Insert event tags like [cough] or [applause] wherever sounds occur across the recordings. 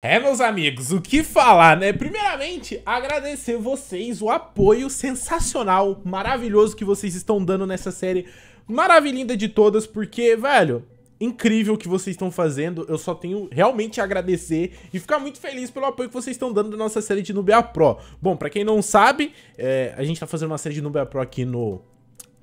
É, meus amigos, o que falar, né? Primeiramente, agradecer vocês o apoio sensacional, maravilhoso que vocês estão dando nessa série maravilhosa de todas, porque, velho, incrível o que vocês estão fazendo. Eu só tenho realmente agradecer e ficar muito feliz pelo apoio que vocês estão dando da nossa série de Nubia Pro. Bom, para quem não sabe, é, a gente tá fazendo uma série de Nubia Pro aqui no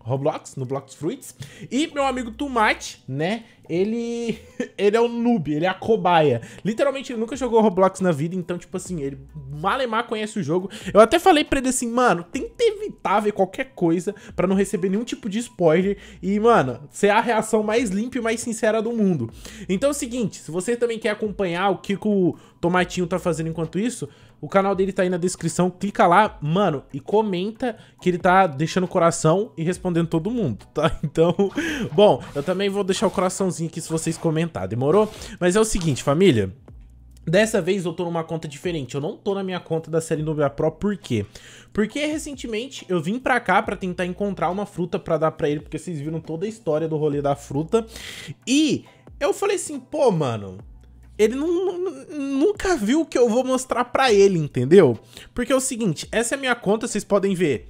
Roblox, no Blox Fruits. E meu amigo Tomate, né? Ele. [laughs] ele é um noob, ele é a cobaia. Literalmente, ele nunca jogou Roblox na vida, então, tipo assim, ele malemar conhece o jogo. Eu até falei pra ele assim, mano, tenta evitar ver qualquer coisa pra não receber nenhum tipo de spoiler. E, mano, ser a reação mais limpa e mais sincera do mundo. Então é o seguinte, se você também quer acompanhar o que, que o Tomatinho tá fazendo enquanto isso, o canal dele tá aí na descrição. Clica lá, mano, e comenta que ele tá deixando coração e respondendo todo mundo, tá? [laughs] Então, bom, eu também vou deixar o coraçãozinho aqui se vocês comentar, demorou? Mas é o seguinte, família. Dessa vez eu tô numa conta diferente, eu não tô na minha conta da série Nubia Pro, por quê? Porque recentemente eu vim pra cá pra tentar encontrar uma fruta pra dar pra ele, porque vocês viram toda a história do rolê da fruta, e eu falei assim, pô, mano, ele não, nunca viu o que eu vou mostrar para ele, entendeu? Porque é o seguinte, essa é a minha conta, vocês podem ver.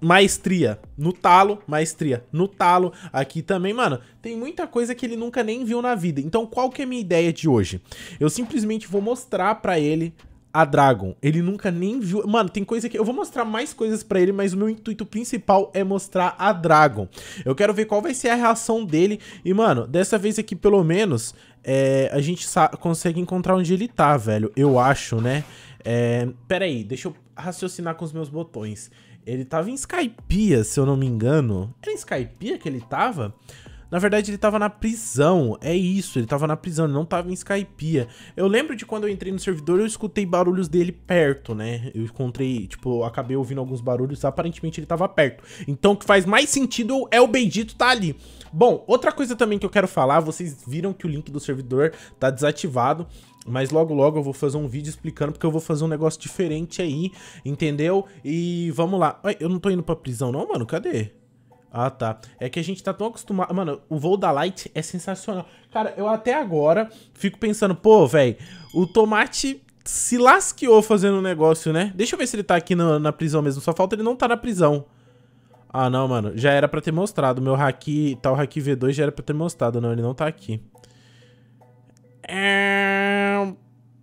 Maestria no talo, maestria no talo aqui também, mano. Tem muita coisa que ele nunca nem viu na vida. Então, qual que é a minha ideia de hoje? Eu simplesmente vou mostrar para ele a Dragon. Ele nunca nem viu. Mano, tem coisa que. Eu vou mostrar mais coisas para ele, mas o meu intuito principal é mostrar a Dragon. Eu quero ver qual vai ser a reação dele. E, mano, dessa vez aqui, pelo menos, é... a gente consegue encontrar onde ele tá, velho. Eu acho, né? É... Pera aí, deixa eu raciocinar com os meus botões. Ele tava em Skypia, se eu não me engano. Era em Skypia que ele tava? Na verdade, ele tava na prisão. É isso, ele tava na prisão, ele não tava em Skypeia. Eu lembro de quando eu entrei no servidor, eu escutei barulhos dele perto, né? Eu encontrei, tipo, acabei ouvindo alguns barulhos, aparentemente ele tava perto. Então, o que faz mais sentido é o Bendito tá ali. Bom, outra coisa também que eu quero falar, vocês viram que o link do servidor tá desativado. Mas logo logo eu vou fazer um vídeo explicando porque eu vou fazer um negócio diferente aí, entendeu? E vamos lá. eu não tô indo pra prisão não, mano? Cadê? Ah, tá. É que a gente tá tão acostumado. Mano, o voo da Light é sensacional. Cara, eu até agora fico pensando, pô, velho, o tomate se lasqueou fazendo um negócio, né? Deixa eu ver se ele tá aqui na, na prisão mesmo. Só falta ele não tá na prisão. Ah, não, mano. Já era pra ter mostrado. Meu haki, tal haki V2 já era pra ter mostrado. Não, ele não tá aqui. É...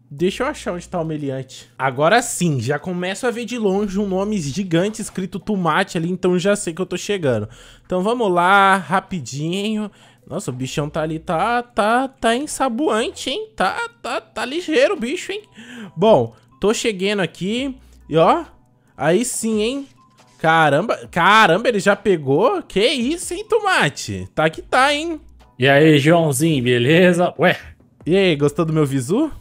Deixa eu achar onde tá o meliante. Agora sim, já começo a ver de longe um nome gigante escrito tomate ali, então já sei que eu tô chegando. Então vamos lá, rapidinho. Nossa, o bichão tá ali, tá, tá, tá ensaboante, hein? Tá, tá, tá ligeiro o bicho, hein? Bom, tô chegando aqui e ó, aí sim, hein? Caramba, caramba, ele já pegou? Que isso, hein, tomate? Tá que tá, hein? E aí, Joãozinho, beleza? Ué? E aí, gostou do meu visu?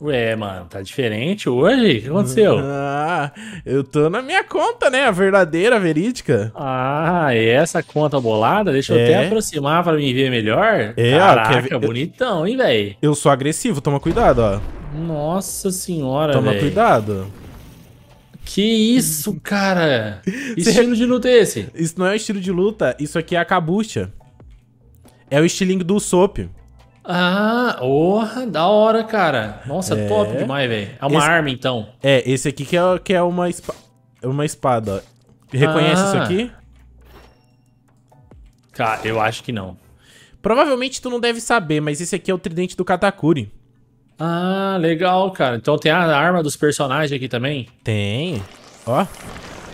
Ué, mano, tá diferente hoje? O que aconteceu? [laughs] Ah, eu tô na minha conta, né? A verdadeira, a verídica. Ah, e essa conta bolada? Deixa é. eu até é. aproximar pra me ver melhor. É, Caraca, quer... bonitão, hein, velho? Eu sou agressivo, toma cuidado, ó. Nossa senhora, Toma cuidado. Que isso, [laughs] cara? estilo de luta é esse? Isso não é um estilo de luta, isso aqui é a cabucha. É o estilingue do Sop. Ah, porra, da hora, cara. Nossa, é... top demais, velho. É uma esse... arma, então. É, esse aqui que é, que é uma, espa... uma espada. Reconhece ah. isso aqui? Cara, eu acho que não. Provavelmente tu não deve saber, mas esse aqui é o tridente do Katakuri. Ah, legal, cara. Então tem a arma dos personagens aqui também? Tem. Ó.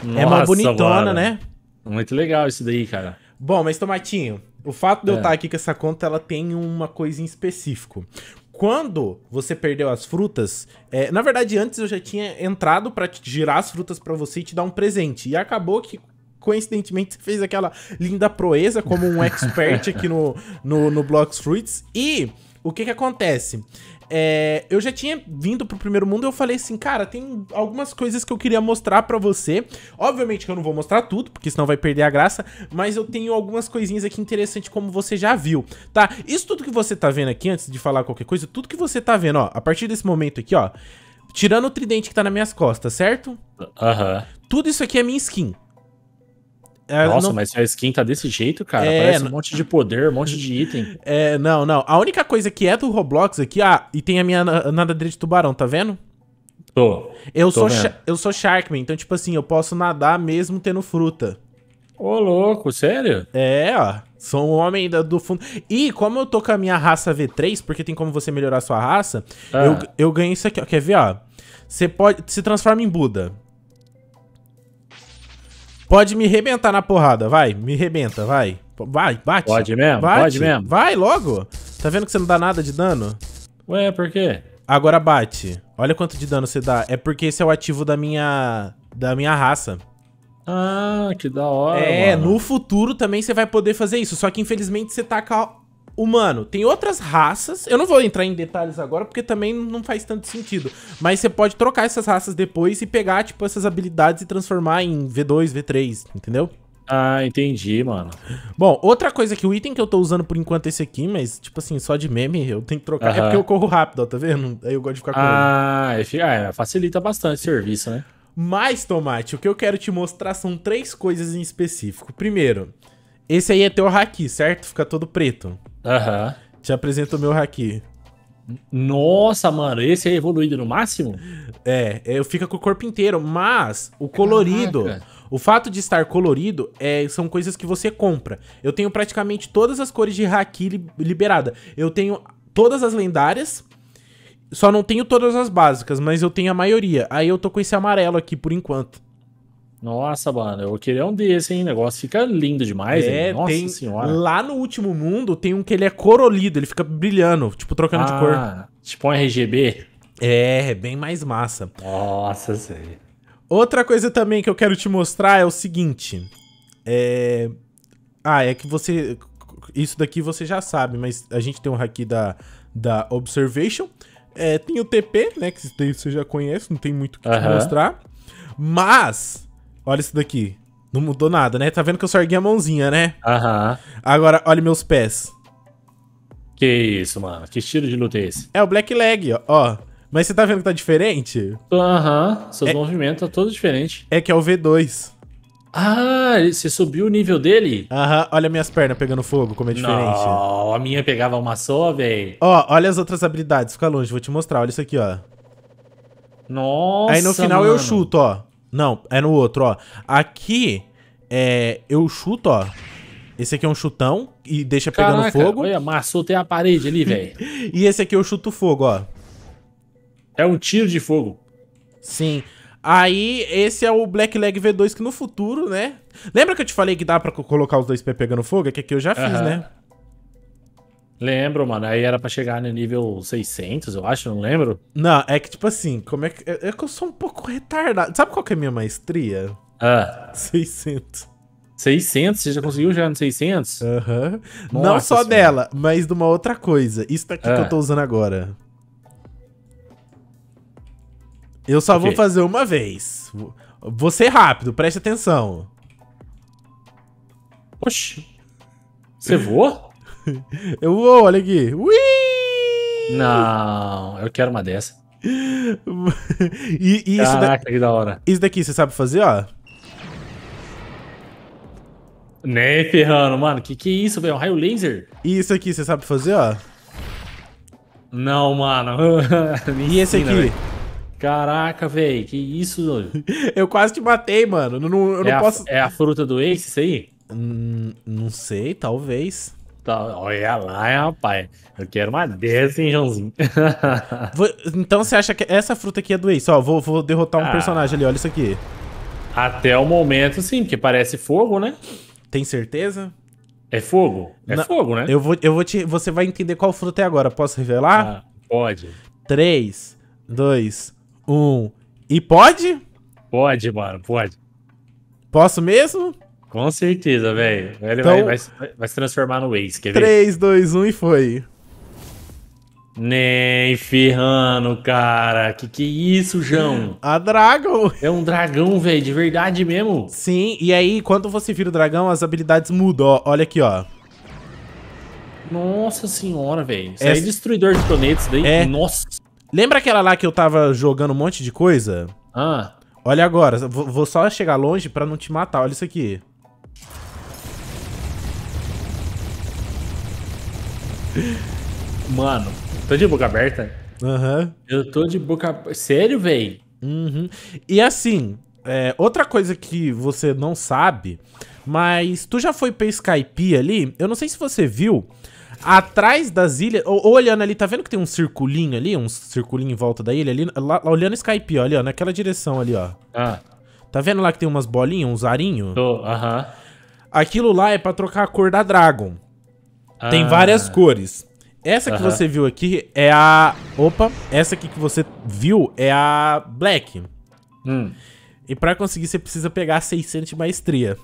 Nossa, é uma bonitona, mano. né? Muito legal isso daí, cara. Bom, mas Tomatinho, o fato de é. eu tá estar aqui com essa conta, ela tem uma coisa em específico. Quando você perdeu as frutas, é, na verdade antes eu já tinha entrado para girar as frutas para você e te dar um presente. E acabou que coincidentemente você fez aquela linda proeza como um [laughs] expert aqui no, no, no Blocks Fruits. E o que que acontece? é, eu já tinha vindo pro primeiro mundo e eu falei assim, cara, tem algumas coisas que eu queria mostrar para você. Obviamente que eu não vou mostrar tudo, porque senão vai perder a graça, mas eu tenho algumas coisinhas aqui interessantes como você já viu, tá? Isso tudo que você tá vendo aqui, antes de falar qualquer coisa, tudo que você tá vendo, ó, a partir desse momento aqui, ó, tirando o tridente que tá nas minhas costas, certo? Aham. Tudo isso aqui é minha skin. É, Nossa, não... mas se a skin tá desse jeito, cara, é, parece um monte de poder, um monte de item. [laughs] É, não, não. A única coisa que é do Roblox aqui, ah, e tem a minha nadadeira de tubarão, tá vendo? Tô. Eu, tô sou, eu sou Sharkman, então, tipo assim, eu posso nadar mesmo tendo fruta. Ô, louco, sério? É, ó. Sou um homem da, do fundo. E como eu tô com a minha raça V3, porque tem como você melhorar sua raça, ah. eu, eu ganho isso aqui, ó. Quer ver, ó? Você pode. Se transforma em Buda. Pode me rebentar na porrada, vai. Me rebenta, vai. Vai, bate. Pode mesmo, bate. pode mesmo. Vai logo. Tá vendo que você não dá nada de dano? Ué, por quê? Agora bate. Olha quanto de dano você dá. É porque esse é o ativo da minha da minha raça. Ah, que da hora. É, mano. no futuro também você vai poder fazer isso. Só que infelizmente você taca tá humano. Tem outras raças. Eu não vou entrar em detalhes agora, porque também não faz tanto sentido. Mas você pode trocar essas raças depois e pegar, tipo, essas habilidades e transformar em V2, V3, entendeu? Ah, entendi, mano. Bom, outra coisa que o item que eu tô usando por enquanto é esse aqui, mas, tipo assim, só de meme eu tenho que trocar. Uhum. É porque eu corro rápido, ó, tá vendo? Aí eu gosto de ficar correndo. Ah, é, é, facilita bastante o serviço, né? Mas, Tomate, o que eu quero te mostrar são três coisas em específico. Primeiro, esse aí é teu haki, certo? Fica todo preto. Aham. Uhum. Te apresento o meu haki. Nossa, mano, esse é evoluído no máximo? É, é, eu fica com o corpo inteiro, mas o colorido, Caraca. o fato de estar colorido é, são coisas que você compra. Eu tenho praticamente todas as cores de haki liberada. Eu tenho todas as lendárias, só não tenho todas as básicas, mas eu tenho a maioria. Aí eu tô com esse amarelo aqui por enquanto. Nossa, mano, eu queria um desse, hein? O negócio fica lindo demais, é, hein? Nossa tem... senhora. Lá no último mundo tem um que ele é corolido, ele fica brilhando, tipo, trocando ah, de cor. Ah, tipo um RGB. É, é, bem mais massa. Nossa, sei. Outra coisa também que eu quero te mostrar é o seguinte. É. Ah, é que você. Isso daqui você já sabe, mas a gente tem um haki da, da Observation. É, tem o TP, né? Que você já conhece, não tem muito o que uh -huh. te mostrar. Mas Olha isso daqui. Não mudou nada, né? Tá vendo que eu só ergui a mãozinha, né? Aham. Agora, olha meus pés. Que isso, mano. Que estilo de luta é esse? É o Black Leg, ó. ó. Mas você tá vendo que tá diferente? Aham. Seus é... movimentos tá todos diferentes. É que é o V2. Ah, você subiu o nível dele? Aham, olha minhas pernas pegando fogo, como é diferente. Não, a minha pegava uma só, velho. Ó, olha as outras habilidades, fica longe, vou te mostrar, olha isso aqui, ó. Nossa, Aí no final mano. eu chuto, ó. Não, é no outro, ó. Aqui, é, eu chuto, ó. Esse aqui é um chutão e deixa Caraca, pegando fogo. Olha, amassou tem a parede ali, velho. [laughs] e esse aqui eu chuto fogo, ó. É um tiro de fogo. Sim. Aí, esse é o Black Leg V2 que no futuro, né? Lembra que eu te falei que dá pra colocar os dois pés pegando fogo? É que aqui eu já fiz, uh -huh. né? Lembro, mano. Aí era pra chegar no nível 600, eu acho, não lembro. Não, é que tipo assim, como é que. É que eu sou um pouco retardado. Sabe qual que é a minha maestria? Ah. 600. 600? Você já conseguiu já no 600? Aham. Não só senhora. dela, mas de uma outra coisa. Isso daqui ah. que eu ah. tô usando agora. Eu só okay. vou fazer uma vez. Vou ser rápido, preste atenção. Oxi. Você voa? [laughs] Eu, vou, olha aqui. Ui! Não, eu quero uma dessa. [laughs] e, e Caraca, isso daqui, que da hora. Isso daqui você sabe fazer, ó? Nem ferrando, mano. Que que é isso, velho? É um raio laser? E isso aqui você sabe fazer, ó? Não, mano. [laughs] e esse né, aqui? Véio. Caraca, velho. Que isso, Eu quase te matei, mano. não, eu é não a, posso... É a fruta do Ace, isso aí? Hum, não sei, talvez. Tá, olha lá, rapaz. Eu quero uma dessa, hein, Joãozinho. [laughs] então você acha que essa fruta aqui é do Ace? Ó, vou, vou derrotar um ah, personagem ali, olha isso aqui. Até o momento, sim, porque parece fogo, né? Tem certeza? É fogo? É Na... fogo, né? Eu vou, eu vou te. Você vai entender qual fruta é agora. Posso revelar? Ah, pode. 3, 2, 1. E pode? Pode, mano, pode. Posso mesmo? Com certeza, velho. Ele então, vai, vai, vai, se transformar no Waze, quer 3, ver? 3, 2, 1 e foi. Nem ferrando, cara. Que que é isso, João? A dragão. É um dragão, velho, de verdade mesmo. Sim, e aí quando você vira o dragão, as habilidades mudam. Ó, olha aqui, ó. Nossa senhora, velho. Isso é... aí destruidor de planetas daí. É... Nossa. Lembra aquela lá que eu tava jogando um monte de coisa? Ah. Olha agora, vou só chegar longe pra não te matar. Olha isso aqui. [laughs] Mano, tô de boca aberta. Uhum. Eu tô de boca. Sério, véi? Uhum. E assim, é, outra coisa que você não sabe, mas tu já foi pra Skype ali? Eu não sei se você viu. Atrás das ilhas, ou, ou olhando ali, tá vendo que tem um circulinho ali? Um circulinho em volta da ilha ali? Lá, lá olhando Skype, ó, ali, ó, naquela direção ali, ó. Ah. Tá vendo lá que tem umas bolinhas, uns arinhos? Tô, aham. Aquilo lá é pra trocar a cor da Dragon. Tem ah. várias cores. Essa que uh -huh. você viu aqui é a... Opa! Essa aqui que você viu é a black. Hum. E para conseguir, você precisa pegar 600 de maestria.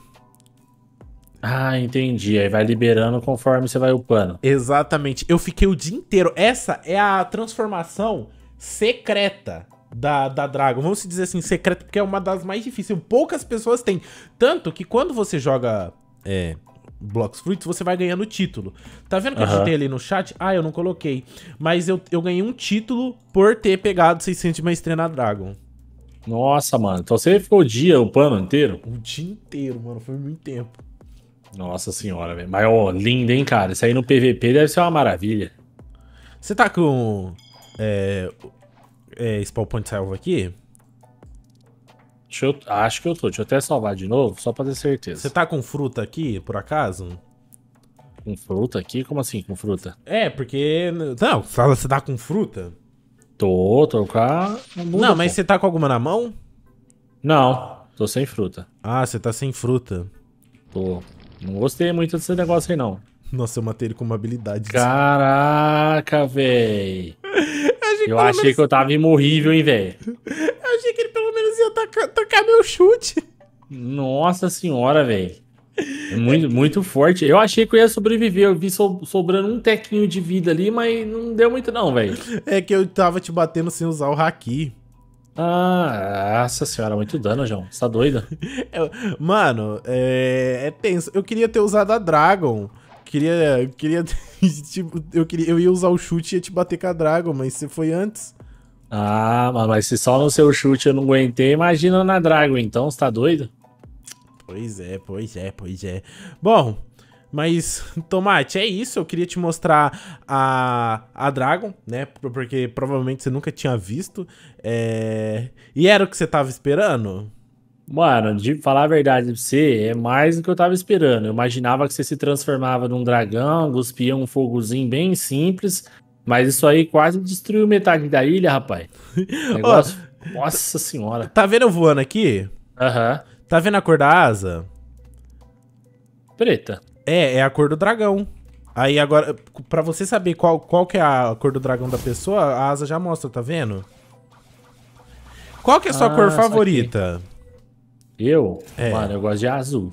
Ah, entendi. Aí vai liberando conforme você vai upando. Exatamente. Eu fiquei o dia inteiro. Essa é a transformação secreta da, da Dragon. Vamos dizer assim, secreta, porque é uma das mais difíceis. Poucas pessoas têm. Tanto que quando você joga é, blocos fruits, você vai ganhando título. Tá vendo que eu chutei ali no chat? Ah, eu não coloquei. Mas eu, eu ganhei um título por ter pegado 600 de maestria na Dragon. Nossa, mano. Então você ficou o dia, o pano inteiro? O dia inteiro, mano. Foi muito tempo. Nossa senhora, velho. Mas, ó, lindo, hein, cara? Isso aí no PVP deve ser uma maravilha. Você tá com. É. É. Spawn Point Salvo aqui? Deixa eu, acho que eu tô. Deixa eu até salvar de novo, só pra ter certeza. Você tá com fruta aqui, por acaso? Com fruta aqui? Como assim com fruta? É, porque. Não, você tá com fruta? Tô, tô com a. Não, mas pô. você tá com alguma na mão? Não, tô sem fruta. Ah, você tá sem fruta. Tô. Não gostei muito desse negócio aí, não. Nossa, eu matei ele com uma habilidade. Caraca, véi. [laughs] eu achei que eu tava imorrível, hein, velho. [laughs] eu achei que ele pelo menos ia tacar, meu chute. Nossa senhora, velho. É muito, muito forte. Eu achei que eu ia sobreviver. Eu vi so, sobrando um tequinho de vida ali, mas não deu muito, não, velho. É que eu tava te batendo sem usar o haki. Ah, nossa senhora, muito dano, João. Você tá doido? É, mano, é, é tenso. Eu queria ter usado a Dragon. Queria. Queria. [laughs] tipo, eu, queria eu ia usar o chute e ia te bater com a Dragon, mas você foi antes. Ah, mas se só no seu chute eu não aguentei, imagina na Dragon então, você tá doido? Pois é, pois é, pois é. Bom, mas, Tomate, é isso. Eu queria te mostrar a, a Dragon, né? Porque provavelmente você nunca tinha visto. É... E era o que você tava esperando? Mano, de falar a verdade pra você, é mais do que eu tava esperando. Eu imaginava que você se transformava num dragão, cuspia um fogozinho bem simples, mas isso aí quase destruiu metade da ilha, rapaz. [laughs] Negócio... oh, Nossa senhora. Tá vendo eu voando aqui? Aham. Uhum. Tá vendo a cor da asa? Preta. É, é a cor do dragão. Aí agora, pra você saber qual, qual que é a cor do dragão da pessoa, a asa já mostra, tá vendo? Qual que é a sua ah, cor favorita? Eu? É. Mano, eu gosto de azul.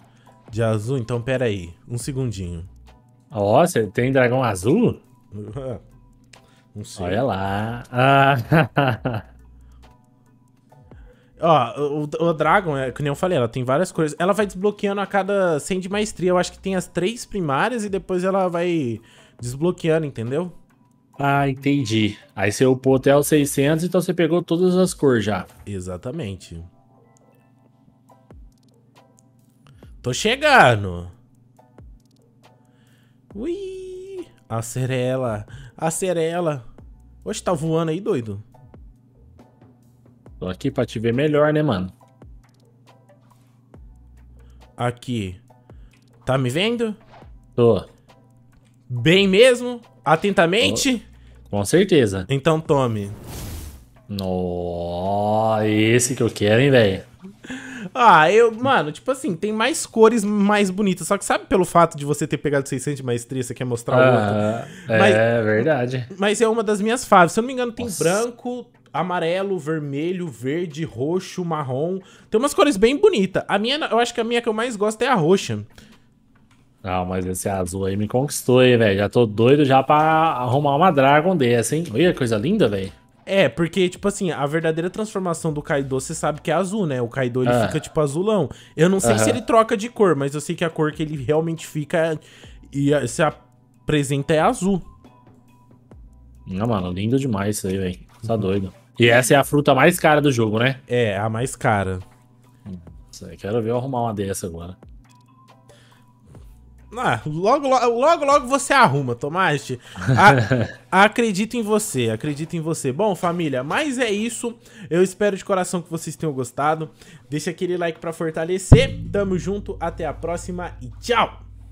De azul? Então, pera aí. Um segundinho. Ó, oh, você tem dragão azul? [laughs] Não sei. Olha lá. Ah. [laughs] Ó, o, o Dragon, é, que nem eu falei, ela tem várias coisas. Ela vai desbloqueando a cada 100 de maestria. Eu acho que tem as três primárias e depois ela vai desbloqueando, entendeu? Ah, entendi. Aí você upou até os 600, então você pegou todas as cores já. Exatamente. Tô chegando. Ui! A Cerela a Cerela. Hoje tá voando aí, doido? Tô aqui pra te ver melhor, né, mano? Aqui. Tá me vendo? Tô. Bem mesmo? Atentamente? Tô. Com certeza. Então tome. No, esse que eu quero, hein, velho. Ah, eu, mano, tipo assim, tem mais cores mais bonitas. Só que sabe pelo fato de você ter pegado 600 de maestria, você quer mostrar ah, o outro. É, mas, é verdade. Mas é uma das minhas faves. Se eu não me engano, tem Nossa. branco, amarelo, vermelho, verde, roxo, marrom. Tem umas cores bem bonitas. A minha, eu acho que a minha que eu mais gosto é a roxa. Ah, mas esse azul aí me conquistou, hein, velho. Já tô doido já pra arrumar uma Dragon dessa, hein? Olha que coisa linda, velho. É, porque, tipo assim, a verdadeira transformação do Kaido, você sabe que é azul, né? O Kaido, ele ah. fica, tipo, azulão. Eu não sei se ele troca de cor, mas eu sei que a cor que ele realmente fica é- e se apresenta é azul. Não, ah, mano, lindo demais isso aí, velho. Tá doido. E essa é a fruta mais cara do jogo, né? É, a mais cara. Quero ver eu arrumar uma dessa agora. Ah, logo, logo, logo você arruma, Tomás. A, [laughs] acredito em você, acredito em você. Bom, família, mas é isso. Eu espero de coração que vocês tenham gostado. Deixa aquele like para fortalecer. Tamo junto, até a próxima e tchau!